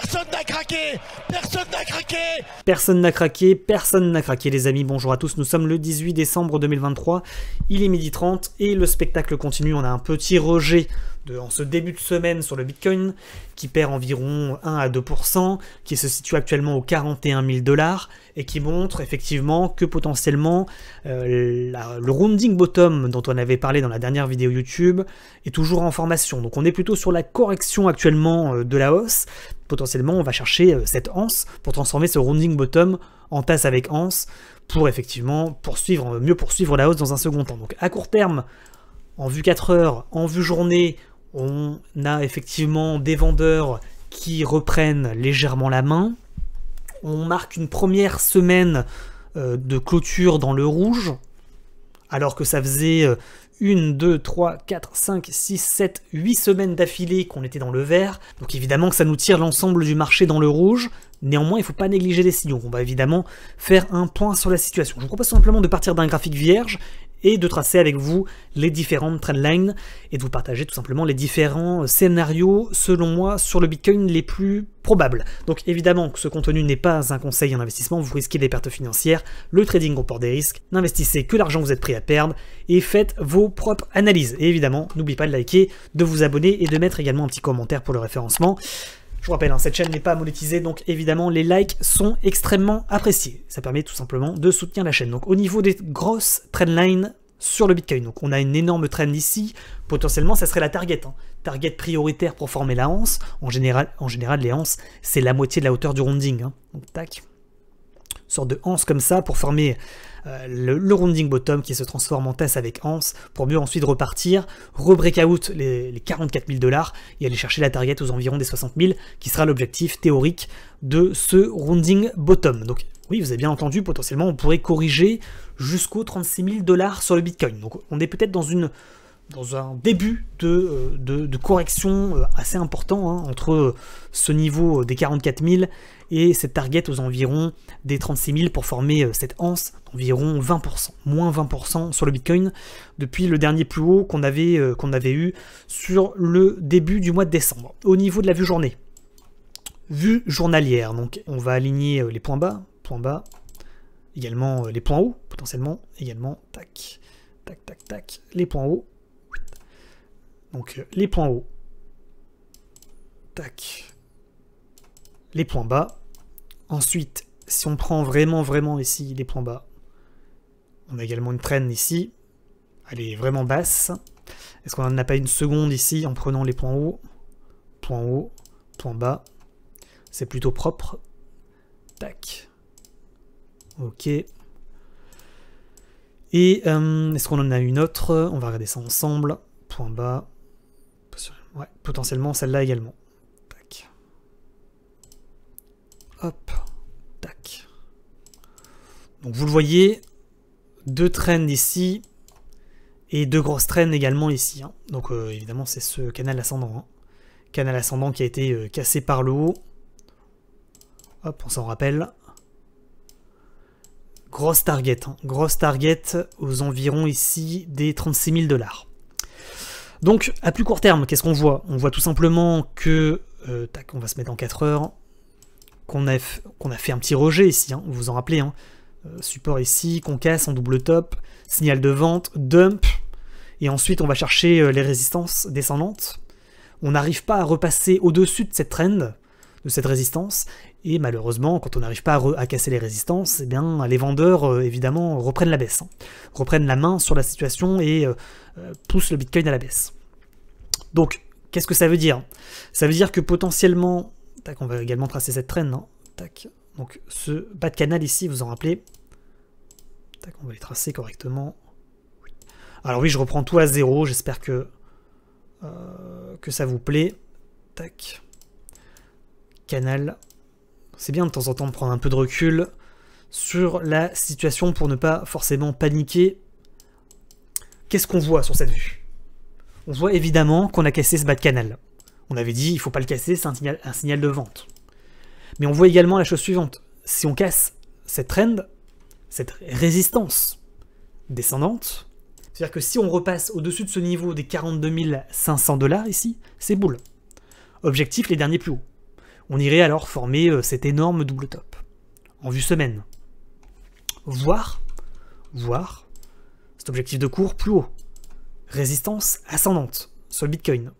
Personne n'a craqué Personne n'a craqué Personne n'a craqué, personne n'a craqué les amis, bonjour à tous, nous sommes le 18 décembre 2023, il est midi 30 et le spectacle continue, on a un petit rejet de, en ce début de semaine sur le Bitcoin qui perd environ 1 à 2%, qui se situe actuellement aux 41 000 dollars et qui montre effectivement que potentiellement euh, le rounding bottom dont on avait parlé dans la dernière vidéo YouTube est toujours en formation. Donc on est plutôt sur la correction actuellement euh, de la hausse, potentiellement on va chercher euh, cette anse pour transformer ce rounding bottom en tasse avec anse pour effectivement poursuivre, euh, mieux poursuivre la hausse dans un second temps. Donc à court terme, en vue 4 heures, en vue journée, on a effectivement des vendeurs qui reprennent légèrement la main. On marque une première semaine euh, de clôture dans le rouge, alors que ça faisait 1, 2, 3, 4, 5, 6, 7, 8 semaines d'affilée qu'on était dans le vert. Donc évidemment que ça nous tire l'ensemble du marché dans le rouge. Néanmoins, il ne faut pas négliger les signaux. On va évidemment faire un point sur la situation. Je vous propose simplement de partir d'un graphique vierge et de tracer avec vous les différentes lines et de vous partager tout simplement les différents scénarios, selon moi, sur le Bitcoin les plus probables. Donc évidemment que ce contenu n'est pas un conseil en investissement, vous risquez des pertes financières, le trading comporte des risques, n'investissez que l'argent que vous êtes prêt à perdre et faites vos propres analyses. Et évidemment, n'oubliez pas de liker, de vous abonner et de mettre également un petit commentaire pour le référencement. Je vous rappelle, hein, cette chaîne n'est pas monétisée, donc évidemment les likes sont extrêmement appréciés. Ça permet tout simplement de soutenir la chaîne. Donc au niveau des grosses trendlines sur le Bitcoin, donc on a une énorme trend ici, potentiellement ça serait la target. Hein. Target prioritaire pour former la hanse. En général, en général les hanse, c'est la moitié de la hauteur du rounding. Hein. Donc tac, sorte de hanse comme ça, pour former euh, le, rounding bottom qui se transforme en tasse avec anse, pour mieux ensuite repartir, re out les, les 44 000 dollars et aller chercher la target aux environs des 60 000, qui sera l'objectif théorique de ce rounding bottom. Donc oui, vous avez bien entendu, potentiellement on pourrait corriger jusqu'aux 36 000 dollars sur le Bitcoin. Donc on est peut-être dans une dans un début de, euh, correction euh, assez important hein, entre ce niveau euh, des 44 000 et cette target aux environs des 36 000 pour former cette anse d'environ 20%, moins 20% sur le Bitcoin depuis le dernier plus haut qu'on avait, qu'on avait eu sur le début du mois de décembre. Au niveau de la vue journée, vue journalière, donc on va aligner les points bas, points bas, également les points hauts potentiellement, également, tac, tac, tac, tac, les points hauts donc euh, les points hauts, tac, les points bas. Ensuite, si on prend vraiment, vraiment ici les points bas, on a également une traîne ici. Elle est vraiment basse. Est-ce qu'on n'en a pas une seconde ici en prenant les points hauts Point haut, point bas. C'est plutôt propre. Tac. Ok. Et euh, est-ce qu'on en a une autre On va regarder ça ensemble. Point bas, Ouais, potentiellement celle-là également. Tac. Hop. Tac. Donc vous le voyez, deux traînes ici et deux grosses traînes également ici. Hein. Donc euh, évidemment c'est ce canal ascendant. Hein. Canal ascendant qui a été euh, cassé par le haut. Hop, on s'en rappelle. Grosse target, hein. grosse target aux environs ici des 36 000 dollars. Donc à plus court terme, qu'est-ce qu'on voit On voit tout simplement que, euh, tac, on va se mettre en 4 heures, qu'on a, fait un petit rejet ici, hein, vous vous en rappelez, hein. euh, support ici, qu'on casse en double top, signal de vente, dump, et ensuite on va chercher euh, les résistances descendantes. On n'arrive pas à repasser au-dessus de cette trend, de cette résistance. Et malheureusement, quand on n'arrive pas à, casser les résistances, eh bien, les vendeurs, euh, évidemment, reprennent la baisse, hein. reprennent la main sur la situation et euh, euh, poussent le Bitcoin à la baisse. Donc, qu'est-ce que ça veut dire Ça veut dire que potentiellement, tac, on va également tracer cette traîne, hein. tac. Donc, ce bas de canal ici, vous en rappelez, on va les tracer correctement. Alors oui, je reprends tout à zéro, j'espère que, que ça vous plaît. Tac canal. C'est bien de temps en temps de prendre un peu de recul sur la situation pour ne pas forcément paniquer. Qu'est-ce qu'on voit sur cette vue On voit évidemment qu'on a cassé ce bas de canal. On avait dit il faut pas le casser, c'est un signal, un signal de vente. Mais on voit également la chose suivante. Si on casse cette trend, cette résistance descendante, c'est-à-dire que si on repasse au-dessus de ce niveau des 42 500 dollars ici, c'est boule. Objectif les derniers plus hauts on irait alors former euh, cet énorme double top. En vue semaine. Voir, voir cet objectif de cours plus haut. Résistance ascendante sur le Bitcoin.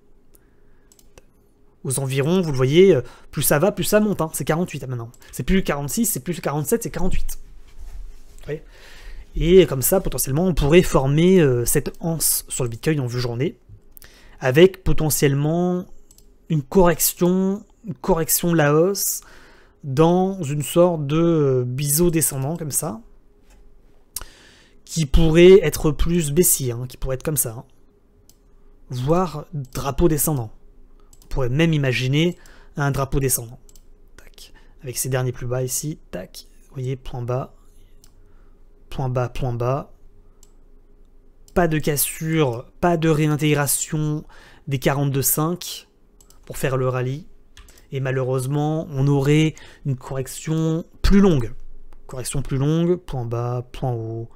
Aux environs, vous le voyez, euh, plus ça va, plus ça monte. Hein. C'est 48 maintenant. C'est plus 46, c'est plus 47, c'est 48. Et comme ça, potentiellement, on pourrait former euh, cette anse sur le Bitcoin en vue journée, avec potentiellement une correction correction de la hausse dans une sorte de euh, biseau descendant comme ça, qui pourrait être plus baissier, hein, qui pourrait être comme ça, hein. voire drapeau descendant. On pourrait même imaginer un drapeau descendant. Avec ces derniers plus bas ici, tac, vous voyez, point bas, point bas, point bas. Pas de cassure, pas de réintégration des 42,5 pour faire le rallye et malheureusement, on aurait une correction plus longue. Correction plus longue, point bas, point haut.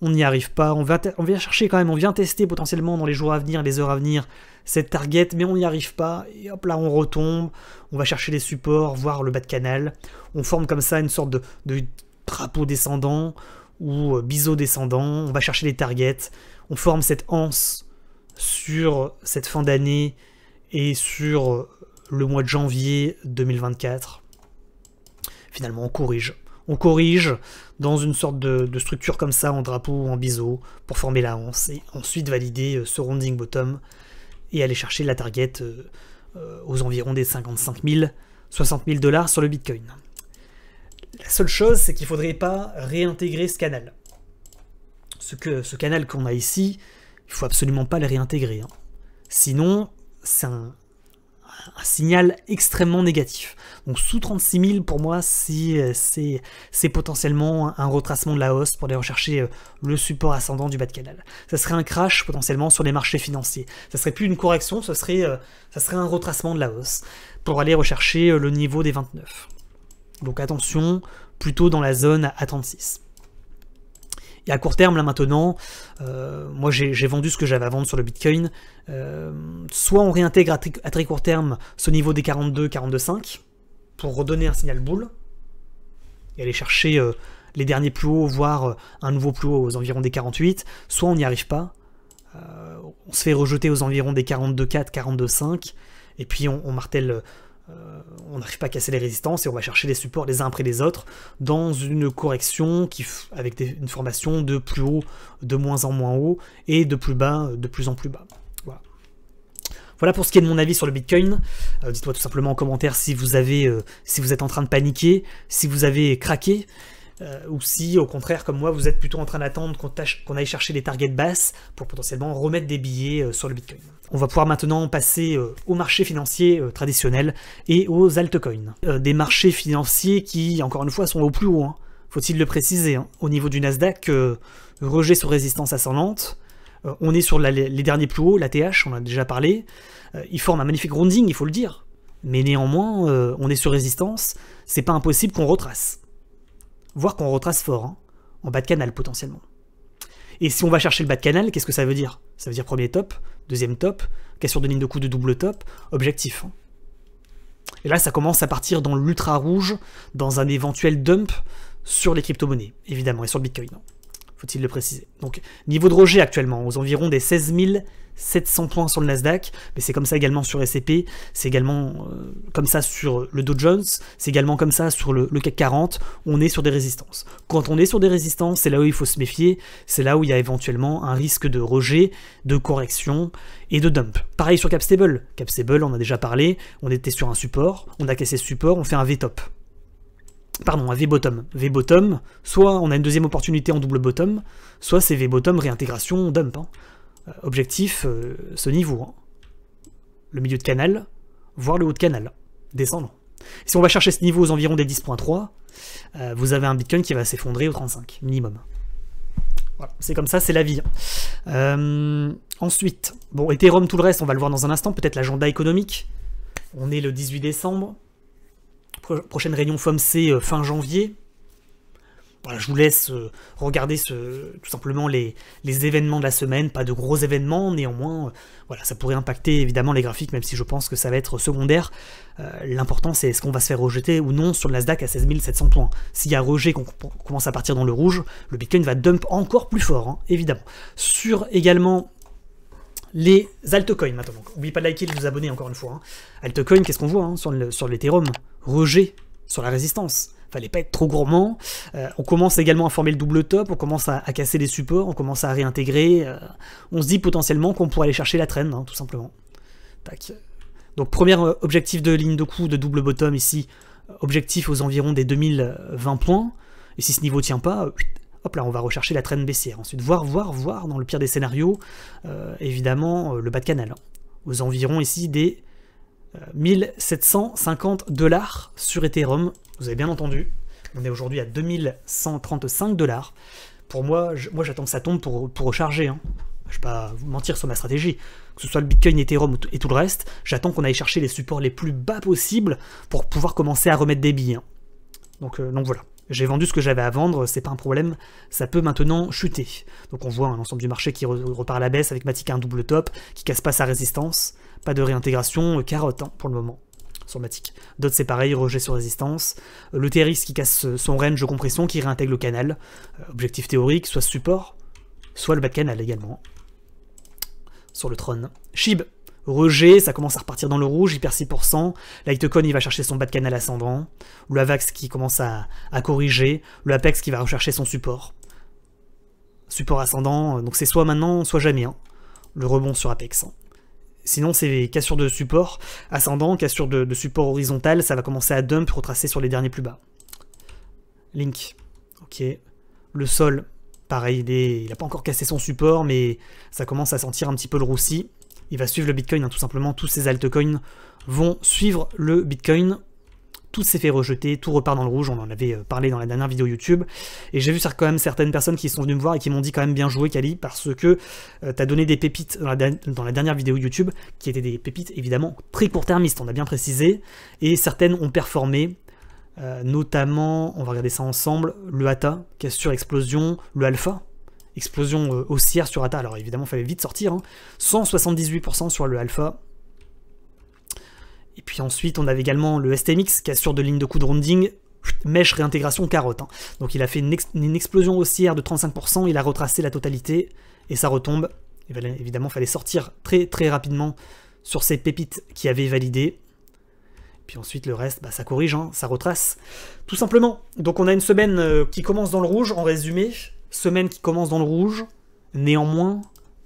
On n'y arrive pas, on va, on vient chercher quand même, on vient tester potentiellement dans les jours à venir, les heures à venir, cette target, mais on n'y arrive pas, et hop là on retombe, on va chercher les supports, voir le bas de canal, on forme comme ça une sorte de, drapeau descendant, ou euh, biseau descendant, on va chercher les targets, on forme cette anse sur cette fin d'année, et sur euh, le mois de janvier 2024. Finalement, on corrige. On corrige dans une sorte de, structure comme ça, en drapeau ou en biseau, pour former la hanse, et ensuite valider euh, ce rounding bottom et aller chercher la target euh, euh, aux environs des 55 000, 60 000 dollars sur le Bitcoin. La seule chose, c'est qu'il ne faudrait pas réintégrer ce canal. Ce, que, ce canal qu'on a ici, il faut absolument pas le réintégrer. Hein. Sinon, c'est un, un signal extrêmement négatif. Donc sous 36 000 pour moi c'est potentiellement un retracement de la hausse pour aller rechercher euh, le support ascendant du bas de canal. Ça serait un crash potentiellement sur les marchés financiers. Ça serait plus une correction, ça serait, euh, ça serait un retracement de la hausse pour aller rechercher euh, le niveau des 29. Donc attention, plutôt dans la zone à 36. Et à court terme, là maintenant, euh, moi j'ai vendu ce que j'avais à vendre sur le Bitcoin. Euh, soit on réintègre à, très court terme ce niveau des 42, 42,5 pour redonner un signal boule et aller chercher euh, les derniers plus hauts, voire un nouveau plus haut aux environs des 48. Soit on n'y arrive pas, on se fait rejeter aux environs des 42,4, 42,5 et puis on, on martèle euh, on n'arrive pas à casser les résistances et on va chercher les supports les uns après les autres dans une correction qui, avec une formation de plus haut, de moins en moins haut et de plus bas, de plus en plus bas. Voilà. Voilà pour ce qui est de mon avis sur le Bitcoin. Euh, dites-moi tout simplement en commentaire si vous avez, euh, si vous êtes en train de paniquer, si vous avez craqué. Euh, ou si au contraire comme moi vous êtes plutôt en train d'attendre qu'on aille chercher des targets basses pour potentiellement remettre des billets euh, sur le Bitcoin. On va pouvoir maintenant passer euh, aux marchés financiers traditionnels et aux altcoins. des marchés financiers qui encore une fois sont au plus haut, hein. faut-il le préciser, hein. au niveau du Nasdaq, rejet sur résistance ascendante, on est sur les derniers plus hauts, la TH, on en a déjà parlé, il forme un magnifique rounding, il faut le dire, mais néanmoins on est sur résistance, c'est pas impossible qu'on retrace voire qu'on retrace fort, hein, en bas de canal potentiellement. Et si on va chercher le bas de canal, qu'est-ce que ça veut dire Ça veut dire premier top, deuxième top, question de ligne de coup de double top, objectif. Hein. Et là, ça commence à partir dans l'ultra rouge, dans un éventuel dump sur les crypto-monnaies, évidemment, et sur le Bitcoin. Hein faut-il le préciser. Donc, niveau de rejet actuellement, aux environs des 16 700 points sur le Nasdaq, mais c'est comme ça également sur SCP, c'est également euh, comme ça sur le Dow Jones, c'est également comme ça sur le, le, CAC 40, on est sur des résistances. Quand on est sur des résistances, c'est là où il faut se méfier, c'est là où il y a éventuellement un risque de rejet, de correction et de dump. Pareil sur CapStable, CapStable on a déjà parlé, on était sur un support, on a cassé ce support, on fait un V-top pardon, à V-bottom. V-bottom, soit on a une deuxième opportunité en double bottom, soit c'est V-bottom réintégration dump. Hein. Euh, objectif, euh, ce niveau. Hein. Le milieu de canal, voire le haut de canal. Descendre. Si on va chercher ce niveau aux environs des 10.3, euh, vous avez un Bitcoin qui va s'effondrer au 35, minimum. Voilà, c'est comme ça, c'est la vie. Hein. ensuite, bon, Ethereum, tout le reste, on va le voir dans un instant, peut-être l'agenda économique. On est le 18 décembre, prochaine réunion FOMC euh, fin janvier. Voilà, je vous laisse euh, regarder ce, tout simplement les, événements de la semaine, pas de gros événements, néanmoins, euh, voilà, ça pourrait impacter évidemment les graphiques, même si je pense que ça va être secondaire. L'important, c'est est-ce qu'on va se faire rejeter ou non sur le Nasdaq à 16 700 points. S'il y a rejet, qu'on commence à partir dans le rouge, le Bitcoin va dump encore plus fort, hein, évidemment. Sur également les altcoins maintenant. n'oubliez pas de liker et de vous abonner encore une fois. Hein. Altcoin, qu'est-ce qu'on voit hein, sur le, sur Rejet sur la résistance. Fallait pas être trop gourmand. Euh, on commence également à former le double top, on commence à, casser les supports, on commence à réintégrer. Euh, on se dit potentiellement qu'on pourrait aller chercher la traîne, hein, tout simplement. Tac. Donc premier euh, objectif de ligne de coup de double bottom ici, objectif aux environs des 2020 points. Et si ce niveau tient pas, Hop là, on va rechercher la traîne baissière. Ensuite, voir, voir, voir, dans le pire des scénarios, euh, évidemment, euh, le bas de canal. Hein. aux environs ici des 1750 euh, dollars sur Ethereum. Vous avez bien entendu, on est aujourd'hui à 2135 dollars. Pour moi, moi j'attends que ça tombe pour, recharger. Hein. Je ne vais pas vous mentir sur ma stratégie. Que ce soit le Bitcoin, Ethereum et tout le reste, j'attends qu'on aille chercher les supports les plus bas possibles pour pouvoir commencer à remettre des billes. Hein. Donc, donc voilà j'ai vendu ce que j'avais à vendre, c'est pas un problème, ça peut maintenant chuter. Donc on voit un ensemble du marché qui repart à la baisse avec Matic un double top, qui casse pas sa résistance, pas de réintégration, euh, carotte hein, pour le moment sur Matic. D'autres c'est pareil, rejet sur résistance. Euh, le TRX qui casse euh, son range de compression, qui réintègre le canal. Objectif théorique, soit support, soit le bas de canal également. Hein, sur le trône. Shib Rejet, ça commence à repartir dans le rouge, il perd 6%. Litecoin, il va chercher son bas de canal ascendant. Le Avax qui commence à, corriger. Le Apex qui va rechercher son support. Support ascendant, euh, donc c'est soit maintenant, soit jamais. Hein. Le rebond sur Apex. Hein. Sinon, c'est cassure de support ascendant, cassure de, support horizontal, ça va commencer à dump, retracer sur les derniers plus bas. Link, ok. Le sol, pareil, il n'a pas encore cassé son support, mais ça commence à sentir un petit peu le roussi il va suivre le Bitcoin, hein, tout simplement. Tous ces altcoins vont suivre le Bitcoin. Tout s'est fait rejeter, tout repart dans le rouge, on en avait euh, parlé dans la dernière vidéo YouTube. Et j'ai vu quand même certaines personnes qui sont venues me voir et qui m'ont dit quand même bien joué Kali, parce que tu euh, t'as donné des pépites dans la, dernière vidéo YouTube, qui étaient des pépites évidemment très court-termistes, on a bien précisé, et certaines ont performé, euh, notamment, on va regarder ça ensemble, le Hata, qui est sur explosion, le Alpha, Explosion euh, haussière sur ATA. Alors évidemment, il fallait vite sortir. 178% hein. sur le alpha. Et puis ensuite, on avait également le STMX, assure de lignes de coup de rounding, mèche réintégration carotte. Hein. Donc il a fait une, explosion haussière de 35%, il a retracé la totalité et ça retombe. évidemment, il fallait sortir très très rapidement sur ces pépites qui avaient validé. Puis ensuite, le reste, bah, ça corrige, hein, ça retrace. Tout simplement. Donc on a une semaine euh, qui commence dans le rouge, en résumé, Semaine qui commence dans le rouge. Néanmoins,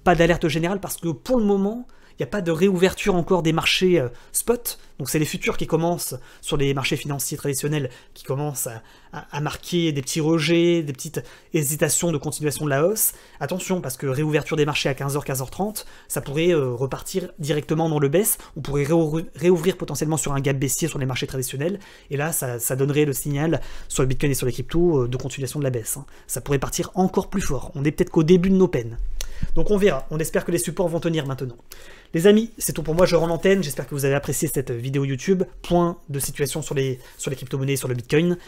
pas d'alerte générale parce que pour le moment, il n'y a pas de réouverture encore des marchés euh, spot. Donc c'est les futurs qui commencent sur les marchés financiers traditionnels, qui commencent à, marquer des petits rejets, des petites hésitations de continuation de la hausse. Attention, parce que réouverture des marchés à 15h, 15h30, ça pourrait euh, repartir directement dans le baisse, on pourrait réouvrir, potentiellement sur un gap baissier sur les marchés traditionnels, et là ça, donnerait le signal sur le Bitcoin et sur les cryptos euh, de continuation de la baisse. Hein. Ça pourrait partir encore plus fort, on est peut-être qu'au début de nos peines. Donc on verra, on espère que les supports vont tenir maintenant. Les amis, c'est tout pour moi, je rends l'antenne, j'espère que vous avez apprécié cette vidéo YouTube, point de situation sur les, sur les crypto-monnaies, sur le Bitcoin.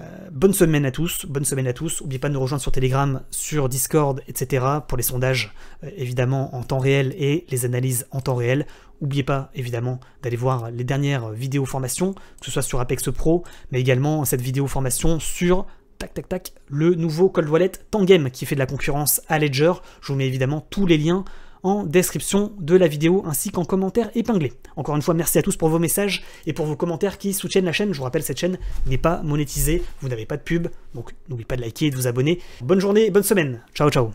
Euh, bonne semaine à tous, bonne semaine à tous. N'oubliez pas de nous rejoindre sur Telegram, sur Discord, etc. pour les sondages euh, évidemment en temps réel et les analyses en temps réel. N'oubliez pas évidemment d'aller voir les dernières vidéos formations, que ce soit sur Apex Pro, mais également cette vidéo formation sur tac tac tac le nouveau Cold Wallet Tangem qui fait de la concurrence à Ledger. Je vous mets évidemment tous les liens en description de la vidéo ainsi qu'en commentaire épinglé. Encore une fois, merci à tous pour vos messages et pour vos commentaires qui soutiennent la chaîne. Je vous rappelle, cette chaîne n'est pas monétisée, vous n'avez pas de pub, donc n'oubliez pas de liker et de vous abonner. Bonne journée, et bonne semaine. Ciao, ciao.